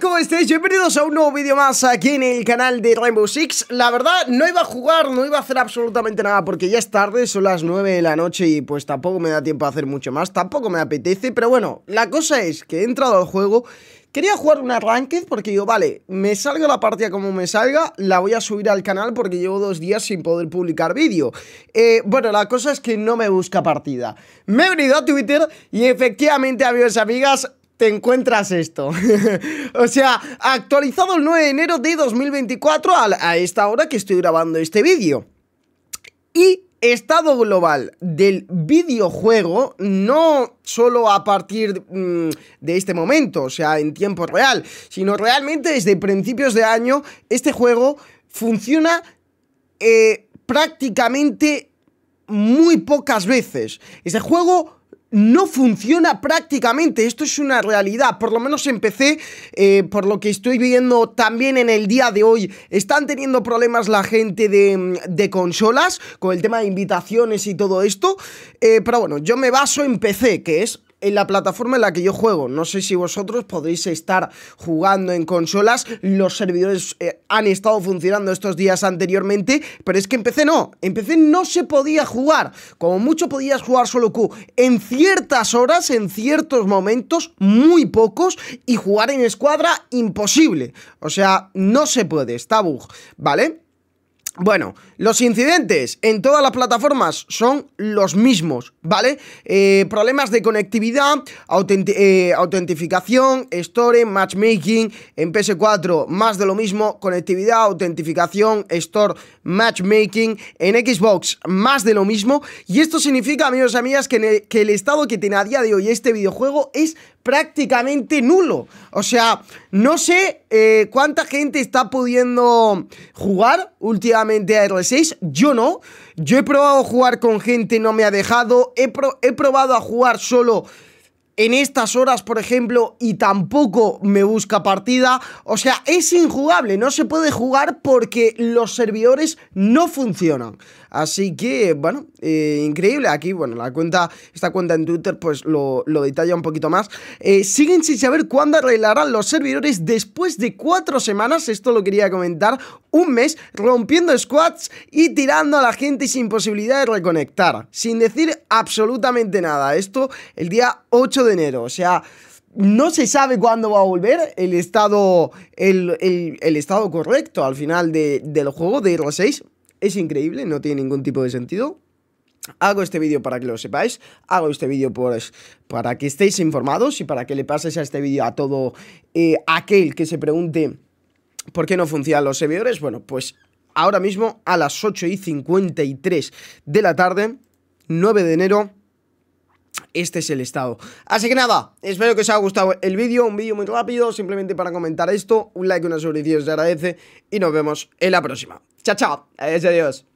¿Cómo estáis? Bienvenidos a un nuevo vídeo más aquí en el canal de Rainbow Six La verdad, no iba a jugar, no iba a hacer absolutamente nada Porque ya es tarde, son las 9 de la noche Y pues tampoco me da tiempo a hacer mucho más Tampoco me apetece, pero bueno La cosa es que he entrado al juego Quería jugar un ranked porque yo, vale, me salga la partida como me salga, la voy a subir al canal porque llevo dos días sin poder publicar vídeo. Eh, bueno, la cosa es que no me busca partida. Me he venido a Twitter y efectivamente, amigos y amigas, te encuentras esto. o sea, actualizado el 9 de enero de 2024 a, esta hora que estoy grabando este vídeo. Y estado global del videojuego no solo a partir mm, de este momento, o sea, en tiempo real, sino realmente desde principios de año este juego funciona eh, prácticamente muy pocas veces. Ese juego no funciona prácticamente. Esto es una realidad. Por lo menos empecé, eh, por lo que estoy viendo también en el día de hoy, están teniendo problemas la gente de, mm, consolas con el tema de invitaciones y todo esto. Eh, pero bueno, yo me baso en PC, que es en la plataforma en la que yo juego. No sé si vosotros podéis estar jugando en consolas. Los servidores eh, han estado funcionando estos días anteriormente, pero es que empecé no. Empecé no se podía jugar. Como mucho podías jugar solo Q en ciertas horas, en ciertos momentos, muy pocos, y jugar en escuadra imposible. O sea, no se puede, está bug, ¿vale? Bueno, los incidentes en todas las plataformas son los mismos, ¿vale? Eh, problemas de conectividad, eh, autentificación, store, matchmaking, en PS4 más de lo mismo, conectividad, autentificación, store, matchmaking, en Xbox más de lo mismo. Y esto significa, amigos y amigas, que, que el estado que tiene a día de hoy este videojuego es prácticamente nulo. O sea, no sé eh, cuánta gente está pudiendo jugar últimamente a R6. Yo no. Yo he probado a jugar con gente, no me ha dejado. He, he probado a jugar solo en estas horas, por ejemplo, y tampoco me busca partida. O sea, es injugable, no se puede jugar porque los servidores no funcionan. Así que, bueno, eh, increíble. Aquí, bueno, la cuenta, esta cuenta en Twitter, pues lo, detalla un poquito más. Eh, siguen sin saber cuándo arreglarán los servidores después de cuatro semanas. Esto lo quería comentar un mes rompiendo squats y tirando a la gente sin posibilidad de reconectar, sin decir absolutamente nada. Esto el día 8 de enero, o sea... No se sabe cuándo va a volver el estado, el, estado correcto al final del juego de Hero 6. Es increíble, no tiene ningún tipo de sentido. Hago este vídeo para que lo sepáis, hago este vídeo pues, para que estéis informados y para que le pases a este vídeo a todo eh, aquel que se pregunte ¿Por qué no funcionan los servidores? Bueno, pues ahora mismo a las 8 y 53 de la tarde, 9 de enero, este es el estado. Así que nada, espero que os haya gustado el vídeo, un vídeo muy rápido, simplemente para comentar esto, un like, una suscripción se agradece y nos vemos en la próxima. Chao, chao, adiós.